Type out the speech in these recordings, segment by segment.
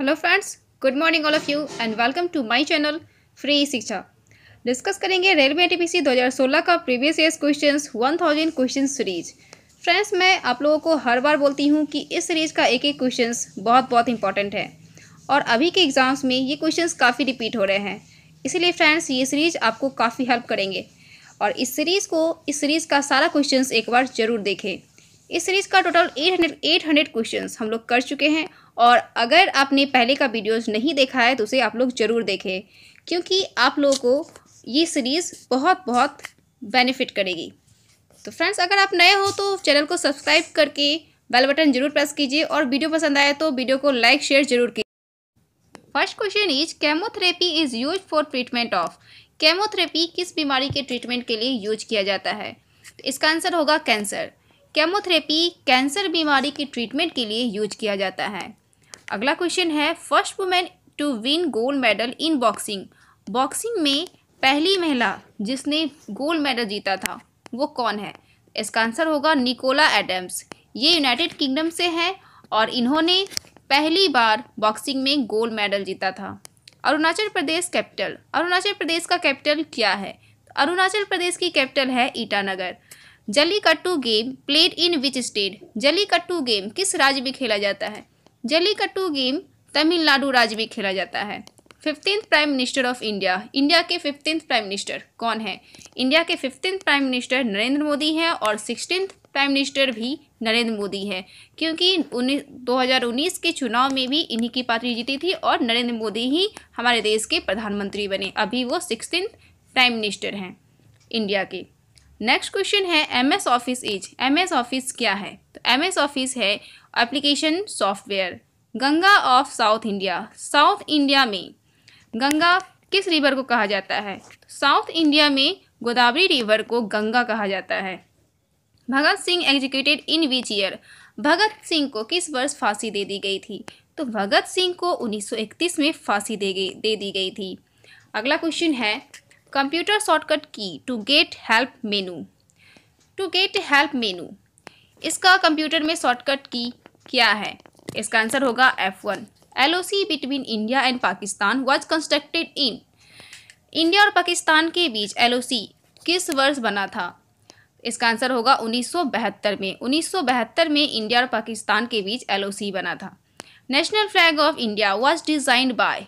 hello friends good morning all of you and welcome to my channel free शिक्षा discuss करेंगे railway TPC 2016 का previous year questions 1000 question series friends मैं आप लोगों को हर बार बोलती हूँ कि इस सीरीज का एक एक क्वेश्चंस बहुत बहुत इंपॉर्टेंट है और अभी के एग्ज़ाम्स में ये क्वेश्चन काफ़ी रिपीट हो रहे हैं इसीलिए फ्रेंड्स ये सीरीज आपको काफ़ी हेल्प करेंगे और इस सीरीज़ को इस सीरीज़ का सारा क्वेश्चन एक बार ज़रूर देखें इस सीरीज़ का total eight hundred eight hundred question हम लोग कर चुके हैं और अगर आपने पहले का वीडियोस नहीं देखा है तो उसे आप लोग ज़रूर देखें क्योंकि आप लोगों को ये सीरीज़ बहुत बहुत बेनिफिट करेगी तो फ्रेंड्स अगर आप नए हो तो चैनल को सब्सक्राइब करके बेल बटन जरूर प्रेस कीजिए और वीडियो पसंद आए तो वीडियो को लाइक शेयर जरूर कीजिए first question is chemotherapy is use for treatment of chemotherapy किस बीमारी के ट्रीटमेंट के लिए यूज किया जाता है तो इसका आंसर होगा कैंसर केमोथेरेपी कैंसर बीमारी के ट्रीटमेंट के लिए यूज किया जाता है अगला क्वेश्चन है first women to win gold medal in boxing boxing में पहली महिला जिसने गोल्ड मेडल जीता था वो कौन है इसका आंसर होगा निकोला एडम्स ये यूनाइटेड किंगडम से हैं और इन्होंने पहली बार बॉक्सिंग में गोल्ड मेडल जीता था अरुणाचल प्रदेश कैपिटल अरुणाचल प्रदेश का कैपिटल क्या है अरुणाचल प्रदेश की कैपिटल है Itanagar Jallikattu game played in which state Jallikattu game किस राज्य में खेला जाता है जलीकट्टू गेम तमिलनाडु राज्य में खेला जाता है fifteenth prime minister of India India के फिफ्टींथ प्राइम मिनिस्टर कौन है इंडिया के fifteenth prime minister Narendra Modi हैं और सिक्सटींथ प्राइम मिनिस्टर भी नरेंद्र मोदी हैं क्योंकि उन्नीस उन्नीस के चुनाव में भी इन्हीं की पार्टी जीती थी और नरेंद्र मोदी ही हमारे देश के प्रधानमंत्री बने अभी वो सिक्सटीन प्राइम मिनिस्टर हैं इंडिया के नेक्स्ट क्वेश्चन है M S office is M S office क्या है तो एम एस ऑफिस है application software Ganga of South India South India में गंगा किस रिवर को कहा जाता है साउथ इंडिया में गोदावरी रिवर को गंगा कहा जाता है Bhagat Singh executed in which year Bhagat Singh को किस वर्ष फांसी दे दी गई थी तो भगत सिंह को 1931 में फांसी दे गई दे दी गई थी अगला क्वेश्चन है computer shortcut key to get help menu to get help menu इसका कंप्यूटर में शॉर्टकट की क्या है इसका आंसर होगा F one L O C between India and Pakistan was constructed in India और पाकिस्तान के बीच एल ओ सी किस वर्ष बना था इसका आंसर होगा उन्नीस सौ बहत्तर में उन्नीस सौ बहत्तर में इंडिया और पाकिस्तान के बीच एल ओ सी बना था national flag of India was designed by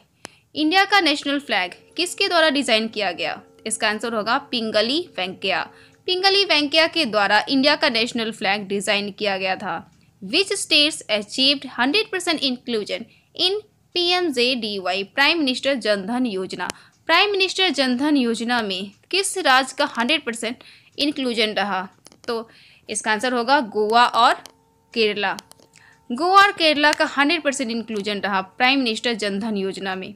India का नेशनल फ्लैग किसके द्वारा डिजाइन किया गया इसका आंसर होगा पिंगली वेंकैया पिंगली वेंकैया के द्वारा इंडिया का नेशनल फ्लैग डिजाइन किया गया था which states achieved 100% percent inclusion in PMJDY prime minister Jandhan Yojana prime minister Jandhan Yojana में किस राज्य का 100% परसेंट इंक्लूजन रहा तो इसका आंसर होगा गोवा और केरला गोवा और केरला का 100% परसेंट इंक्लूजन रहा प्राइम मिनिस्टर जनधन योजना में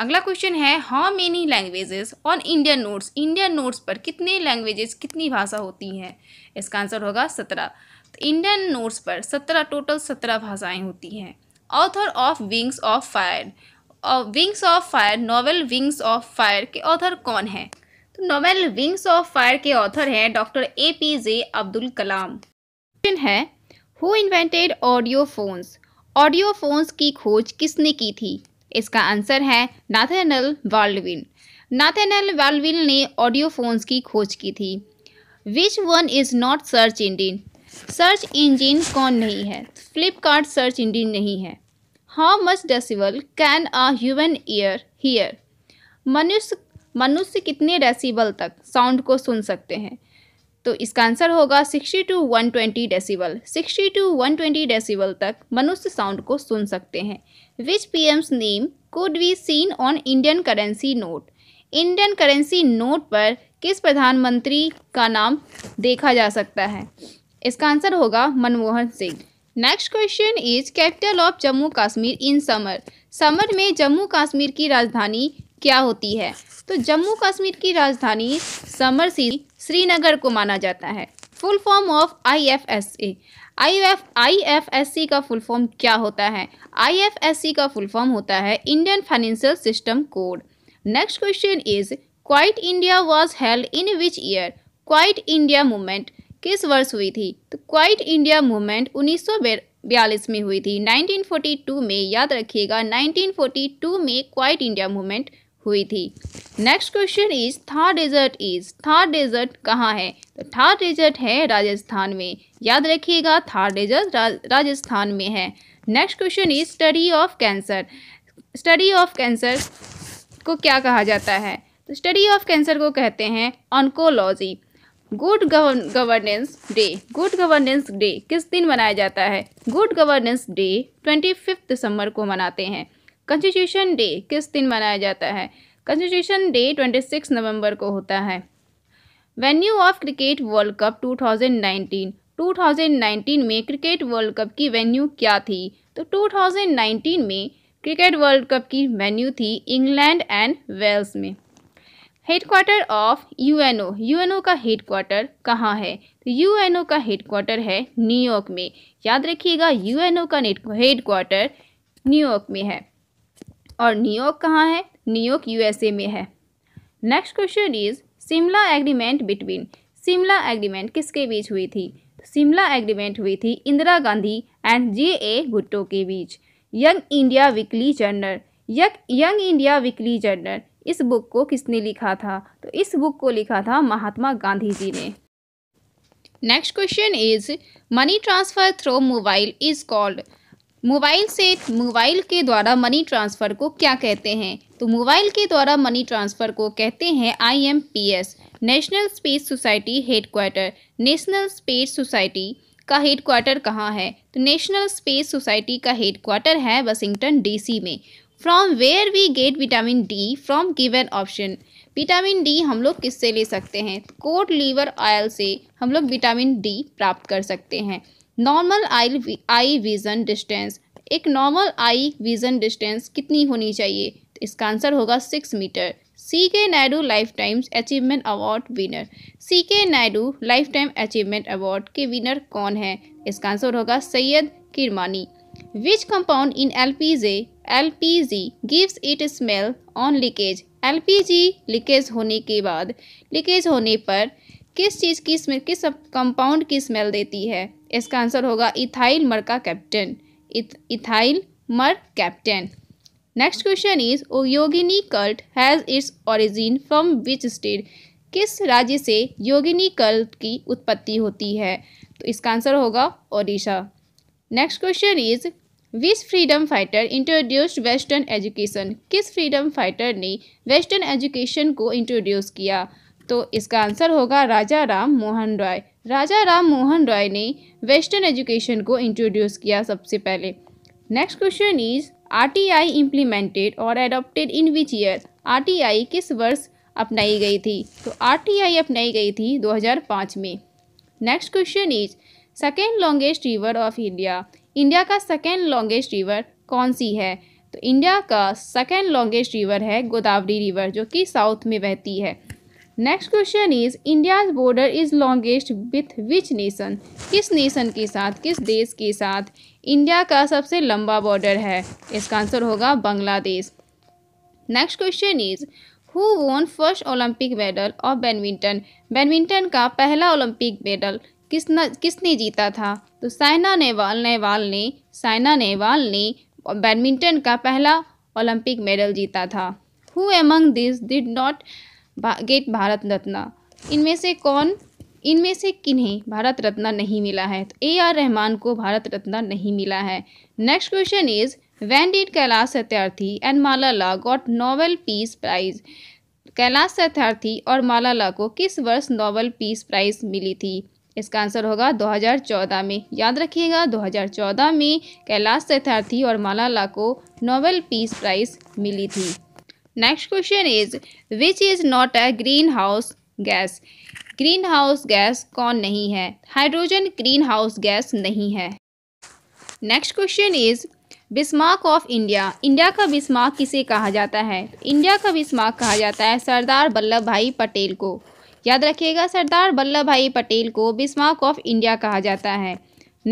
अगला क्वेश्चन है how many languages on Indian notes Indian notes पर कितने लैंग्वेजेस कितनी भाषा होती हैं इसका आंसर होगा सत्रह तो इंडियन नोट्स पर सत्रह टोटल सत्रह भाषाएं होती हैं author of Wings of Fire Wings of Fire novel Wings of Fire के ऑथर कौन तो है तो नॉवेल विंग्स ऑफ फायर के ऑथर हैं doctor A P J Abdul Kalam question है who invented audio phones audio phones की खोज किसने की थी इसका आंसर है नाथेनल वाल्डविन नाथेनल वाल्डविन ने ऑडियो फोन्स की खोज की थी which one is not search engine search engine कौन नहीं है फ्लिपकार्ट सर्च इंजिन नहीं है how much decibel can a human ear hear मनुष्य मनुष्य कितने डेसिबल तक साउंड को सुन सकते हैं तो इसका आंसर होगा 60 टू 120 डेसिबल 60 टू 120 डेसिबल तक मनुष्य साउंड को सुन सकते हैं which P M's name could we seen on Indian currency note Indian currency note पर किस प्रधानमंत्री का नाम देखा जा सकता है इसका आंसर होगा Manmohan Singh next question is capital of Jammu Kashmir in summer summer में जम्मू कश्मीर की राजधानी क्या होती है तो जम्मू कश्मीर की राजधानी समर सी श्रीनगर को माना जाता है full form of I F S C I F I F S C का फुल फॉर्म क्या होता है आई एफ एस सी का फुल फॉर्म होता है Indian financial system code next question is quite India was held in which year quit India movement किस वर्ष हुई थी तो क्वाइट इंडिया मूवमेंट उन्नीस बयालीस में हुई थी 1942 में याद रखिएगा 1942 में क्वाइट इंडिया मूवमेंट हुई थी next question is Thar desert is Thar desert कहाँ है तो थार डेजर्ट है राजस्थान में याद रखिएगा थार डेजर्ट रा, राजस्थान में है next question is study of cancer study of cancer को क्या कहा जाता है तो स्टडी ऑफ कैंसर को कहते हैं oncology good governance day good governance day किस दिन मनाया जाता है good governance day twenty fifth दिसंबर को मनाते हैं कॉन्स्टिट्यूशन डे किस दिन मनाया जाता है कॉन्स्टिट्यूशन डे ट्वेंटी सिक्स नवंबर को होता है venue of cricket world cup 2019 2019 में क्रिकेट वर्ल्ड कप की वेन्यू क्या थी तो 2019 में क्रिकेट वर्ल्ड कप की वेन्यू थी इंग्लैंड एंड वेल्स में हेडक्वार्टर ऑफ यूएनओ यूएनओ का हेडक्वार्टर कहाँ है तो यूएनओ का हेडक्वार्टर है न्यूयॉर्क में याद रखिएगा यूएनओ का हेडक्वार्टर न्यूयॉर्क में है और न्यूयॉर्क कहाँ है न्यूयॉर्क यूएसए में है next question is Shimla agreement between Shimla agreement किसके बीच हुई थी शिमला तो एग्रीमेंट हुई थी Indira Gandhi and J A Bhutto के बीच यंग इंडिया वीकली जर्नल यक यंग इंडिया वीकली जर्नल इस बुक को किसने लिखा था तो इस बुक को लिखा था महात्मा गांधी जी ने next question is money transfer through mobile is called mobile से मोबाइल के द्वारा मनी ट्रांसफ़र को क्या कहते हैं तो मोबाइल के द्वारा मनी ट्रांसफ़र को कहते हैं IMPS national space society headquarter national space society का हेडक्वार्टर कहाँ है तो नेशनल स्पेस सोसाइटी का हेडक्वार्टर है वाशिंगटन डीसी में from where we get vitamin D from given option vitamin D हम लोग किससे ले सकते हैं कोट लीवर ऑयल से हम लोग विटामिन डी प्राप्त कर सकते हैं normal eye eye vision distance एक नॉर्मल आई विज़न डिस्टेंस कितनी होनी चाहिए तो इसका आंसर होगा six meter C K Naidu life times achievement award winner C K Naidu life time achievement award के विनर कौन है इसका आंसर होगा Syed Kirmani which compound in L P J L P G gives it smell on leakage L P G leakage होने के बाद leakage होने पर किस चीज़ की स्मेल किस कंपाउंड की स्मेल देती है इसका आंसर होगा ethyl mercaptan ethyl mercaptan next question is yogini cult has its origin from which state किस राज्य से योगिनी कल्ट की उत्पत्ति होती है तो इसका आंसर होगा Odisha next question is which freedom fighter introduced western education किस फ्रीडम फाइटर ने वेस्टर्न एजुकेशन को इंट्रोड्यूस किया तो इसका आंसर होगा राजा राम मोहन रॉय राजा राम मोहन रॉय ने वेस्टर्न एजुकेशन को इंट्रोड्यूस किया सबसे पहले next question is R T I implemented और adopted in which year R T I किस वर्ष अपनाई गई थी तो आर टी आई अपनाई गई थी 2005 में next question is second longest river of India India का सेकेंड लॉन्गेस्ट रिवर कौन सी है तो इंडिया का सेकेंड लॉन्गेस्ट रिवर है गोदावरी रिवर जो कि साउथ में बहती है next question is India's border is longest with which nation किस नेशन के साथ किस देश के साथ इंडिया का सबसे लंबा बॉर्डर है इसका आंसर होगा Bangladesh next question is who won first Olympic medal of badminton badminton का पहला ओलंपिक मेडल किसना किसने जीता था तो साइना नेहवाल नेहवाल ने साइना नेहवाल ने बैडमिंटन का पहला ओलंपिक मेडल जीता था who among this did not get Bharat Ratna इनमें से कौन इनमें से किन्हें भारत रत्न नहीं मिला है तो ए आर रहमान को भारत रत्न नहीं मिला है next question is when did Kailash Satyarthi and Malala got Nobel peace prize Kailash Satyarthi और मालाला को किस वर्ष नोवेल पीस प्राइज मिली थी इसका आंसर होगा 2014 में याद रखिएगा 2014 में कैलाश सत्यार्थी और मालाला को नोवेल पीस प्राइज मिली थी next question is which is not a green house gas green house gas कौन नहीं है हाइड्रोजन ग्रीन हाउस गैस नहीं है next question is Bismarck of India India का बिस्मार्क किसे कहा जाता है इंडिया का बिस्मार्क कहा जाता है सरदार वल्लभ भाई पटेल को याद रखिएगा सरदार वल्लभ भाई पटेल को बिस्मार्क ऑफ इंडिया कहा जाता है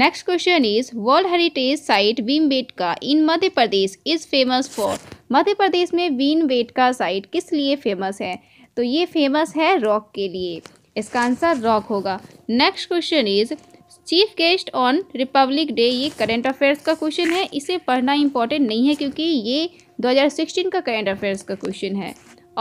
next question is world heritage site Bhimbetka in Madhya Pradesh is famous for Madhya Pradesh में बीन वेट का साइट किस लिए फेमस है तो ये फेमस है रॉक के लिए इसका आंसर रॉक होगा next question is chief guest on Republic Day ये करेंट अफेयर्स का क्वेश्चन है इसे पढ़ना इंपॉर्टेंट नहीं है क्योंकि ये 2016 का करेंट अफेयर्स का क्वेश्चन है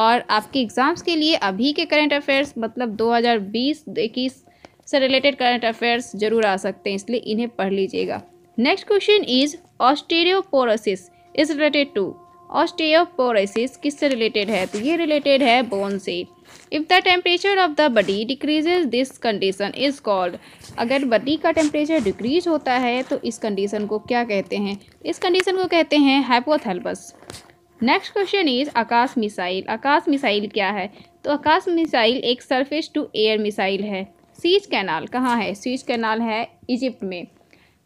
और आपके एग्ज़ाम्स के लिए अभी के करेंट अफेयर्स मतलब 2020 इक्कीस से रिलेटेड करेंट अफेयर्स जरूर आ सकते हैं इसलिए इन्हें पढ़ लीजिएगा next question is osteoporosis is related to osteoporosis किससे रिलेटेड है तो ये रिलेटेड है बोन से if the temperature of the body decreases this condition is called अगर बॉडी का टेम्परेचर डिक्रीज होता है तो इस कंडीशन को क्या कहते हैं इस कंडीशन को कहते हैं हाइपोथैल्पस next question is Akash missile Akash missile क्या है तो आकाश मिसाइल एक सरफेस टू एयर मिसाइल है सीज कैनाल कहाँ है सीज कैनाल है इजिप्ट में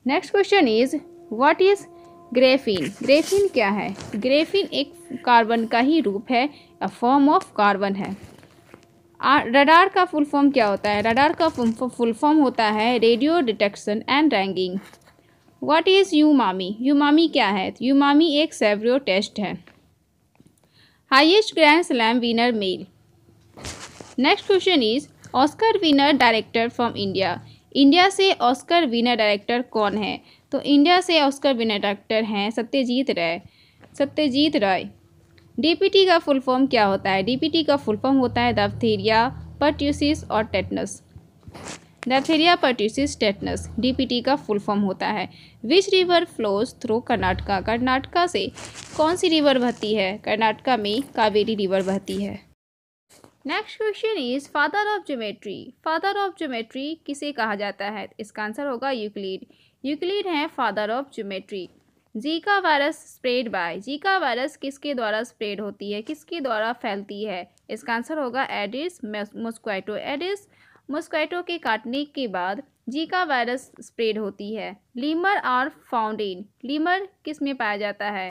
next question is what is graphene graphene क्या है ग्रेफिन एक कार्बन का ही रूप है अ फॉर्म ऑफ कार्बन है रडार का फुल फॉर्म क्या होता है रडार का फुल फॉर्म होता है radio detection and ragging what is umami umami क्या है यूमामी एक सेवरियो टेस्ट है highest grand slam winner male next question is Oscar winner director from India India से ऑस्कर विनर डायरेक्टर कौन है तो इंडिया से ऑस्कर विनर एक्टर हैं सत्यजीत राय सत्यजीत राय डीपीटी का फुल फॉर्म क्या होता है डीपीटी का फुल फॉर्म होता है दफ्थीरिया पर्ट्यूसिस और tetanus diphtheria pertussis tetanus DPT का फुल फॉर्म होता है which river flows through Karnataka Karnataka से कौन सी रिवर बहती है कर्नाटका में कावेरी रिवर बहती है next question is father of geometry father of geometry किसे कहा जाता है इसका आंसर होगा यूक्लिड यूक्लिड हैं father of geometry Zika virus spread by Zika virus किसके द्वारा स्प्रेड होती है किसके द्वारा फैलती है इसका आंसर होगा एडिस मोस्क्वाइटो एडिस मोस्क्वाइटो के काटने के बाद जीका वायरस स्प्रेड होती है lemur are found in lemur किस में पाया जाता है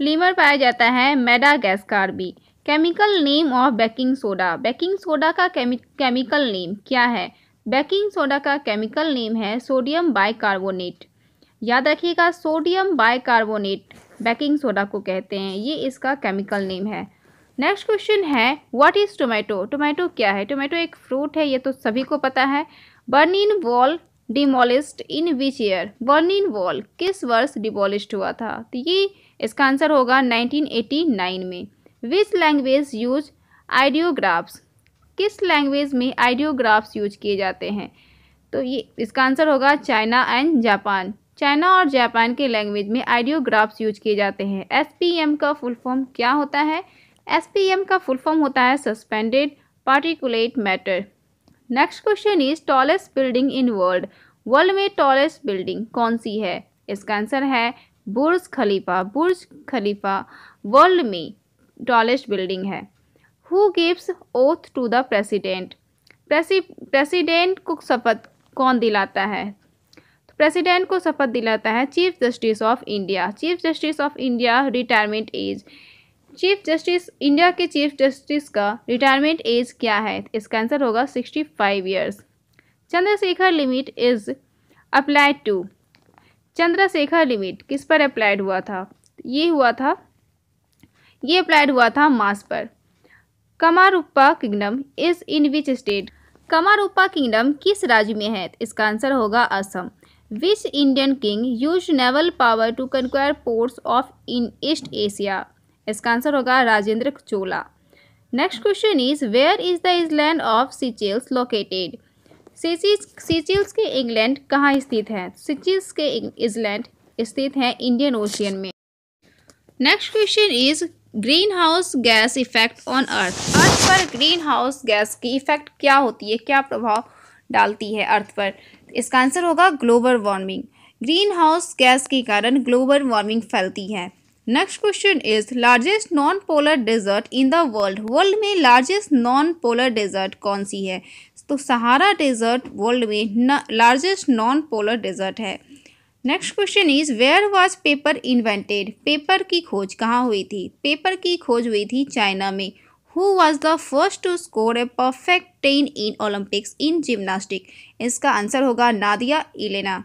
लीमर पाया जाता है मेडागैस्कार भी chemical name of baking soda baking soda का केमिकल नेम क्या है बेकिंग सोडा का केमिकल नेम है सोडियम बाइकार्बोनेट याद रखिएगा सोडियम बाइकार्बोनेट बेकिंग सोडा को कहते हैं ये इसका केमिकल नेम है नेक्स्ट क्वेश्चन है व्हाट इज़ टोमेटो टोमेटो क्या है टोमेटो एक फ्रूट है ये तो सभी को पता है Berlin wall demolished in which year Berlin wall किस वर्ष डिमोलिस्ड हुआ था तो ये इसका आंसर होगा 1989 में विच लैंग्वेज यूज आइडियोग्राफ्स किस लैंग्वेज में आइडियोग्राफ्स यूज किए जाते हैं तो ये इसका आंसर होगा चाइना एंड जापान चाइना और जापान के लैंग्वेज में आइडियोग्राफ्स यूज किए जाते हैं एस का फुल फॉर्म क्या होता है एस का फुल फॉर्म होता है suspended particulate matter next question is tallest building in world world में टॉलेस्ट बिल्डिंग कौन सी है इसका आंसर है Burj Khalifa Burj Khalifa world में टॉलेस्ट बिल्डिंग है who gives oath to the president president को शपथ कौन दिलाता है तो प्रेसिडेंट को शपथ दिलाता है chief justice of India chief justice of India retirement age chief justice India के चीफ जस्टिस का रिटायरमेंट एज क्या है इसका आंसर होगा sixty five years Chandrasekhar limit is applied to Chandrasekhar limit किस पर अप्लाइड हुआ था ये हुआ था ये अप्लाइड हुआ था मास पर Kamarupa kingdom is in which state Kamarupa kingdom किस राज्य में है इसका आंसर होगा Assam which Indian king use naval power to conquer ports of in East Asia इसका आंसर होगा Rajendra Chola next question is where is the island of Seychelles located Seychelles के island कहाँ स्थित हैं सिचिल्स के इजलैंड स्थित हैं इंडियन ओशियन में next question is green house gas effect on earth earth पर ग्रीन हाउस गैस की इफेक्ट क्या होती है क्या प्रभाव डालती है अर्थ पर इसका आंसर होगा global warming green house gas के कारण ग्लोबल वार्मिंग फैलती है next question is largest non polar desert in the world world में लार्जेस्ट नॉन पोलर डेजर्ट कौन सी है तो सहारा डेजर्ट वर्ल्ड में लार्जेस्ट नॉन पोलर डेजर्ट है next question is where was paper invented paper की खोज कहाँ हुई थी पेपर की खोज हुई थी चाइना में who was the first to score a perfect ten in Olympics in gymnastic इसका आंसर होगा Nadia Elena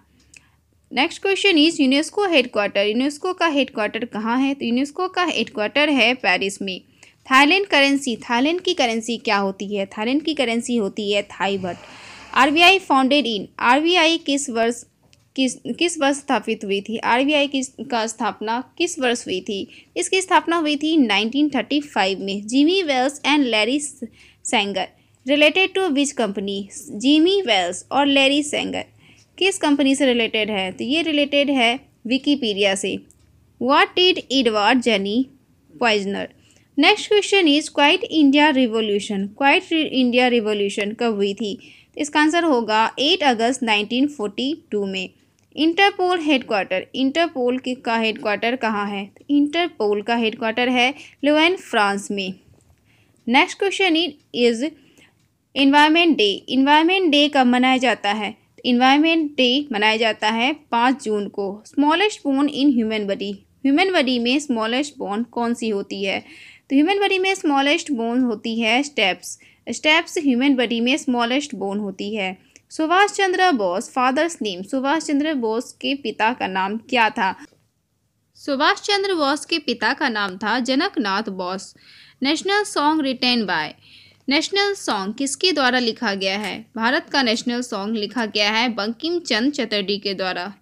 next question is UNESCO headquarter UNESCO का हेडक्वार्टर कहाँ है तो यूनेस्को का हेडक्वार्टर है पेरिस में थाईलैंड करेंसी थाईलैंड की करेंसी क्या होती है थाईलैंड की करेंसी होती है Thai baht I founded in I किस वर्ष किस किस वर्ष स्थापित हुई थी आरबीआई की का स्थापना किस वर्ष हुई थी इसकी स्थापना हुई थी 1935 में Jimmy Wales and Larry Sanger related to which company Jimmy Wales और लैरी सेंगर किस कंपनी से रिलेटेड है तो ये रिलेटेड है विकीपीडिया से what did Edward Jenner poisoner next question is quite India revolution Quit India revolution कब हुई थी तो इसका आंसर होगा eight August nineteen forty two में इंटरपोल हेडक्वार्टर इंटरपोल के का हेडक्वार्टर कहाँ है इंटरपोल का हेडक्वार्टर है लुएन फ्रांस में next question is environment day environment day कब मनाया जाता है इन्वायरमेंट डे मनाया जाता है पाँच जून को smallest bone in human body human body में स्मॉलेस्ट बोन कौन सी होती है तो ह्यूमन बॉडी में स्मॉलेस्ट बोन होती है स्टेप्स स्टेप्स ह्यूमन बॉडी में स्मॉलेस्ट बोन होती है सुभाष चंद्र बोस फादर्स नेम सुभाष चंद्र बोस के पिता का नाम क्या था सुभाष चंद्र बोस के पिता का नाम था Janakinath Bose national song written by national song किसके द्वारा लिखा गया है भारत का नेशनल सॉन्ग लिखा गया है बंकिम चंद चटर्जी के द्वारा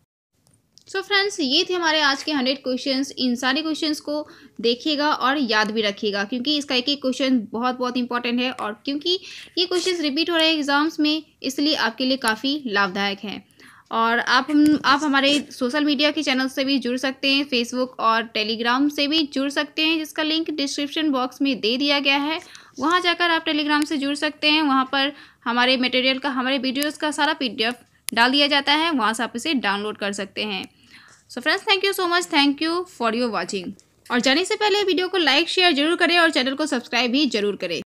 सो so फ्रेंड्स ये थे हमारे आज के हंड्रेड क्वेश्चंस इन सारे क्वेश्चंस को देखिएगा और याद भी रखिएगा क्योंकि इसका एक एक क्वेश्चन बहुत बहुत इंपॉर्टेंट है और क्योंकि ये क्वेश्चंस रिपीट हो रहे हैं एग्ज़ाम्स में इसलिए आपके लिए काफ़ी लाभदायक हैं और आप हम आप हमारे सोशल मीडिया के चैनल से भी जुड़ सकते हैं फेसबुक और टेलीग्राम से भी जुड़ सकते हैं जिसका लिंक डिस्क्रिप्शन बॉक्स में दे दिया गया है वहाँ जाकर आप टेलीग्राम से जुड़ सकते हैं वहाँ पर हमारे मटेरियल का हमारे वीडियोज़ का सारा पी डाल दिया जाता है वहाँ से आप इसे डाउनलोड कर सकते हैं so friends thank you so much thank you for your watching और जाने से पहले वीडियो को लाइक शेयर जरूर करें और चैनल को सब्सक्राइब भी जरूर करें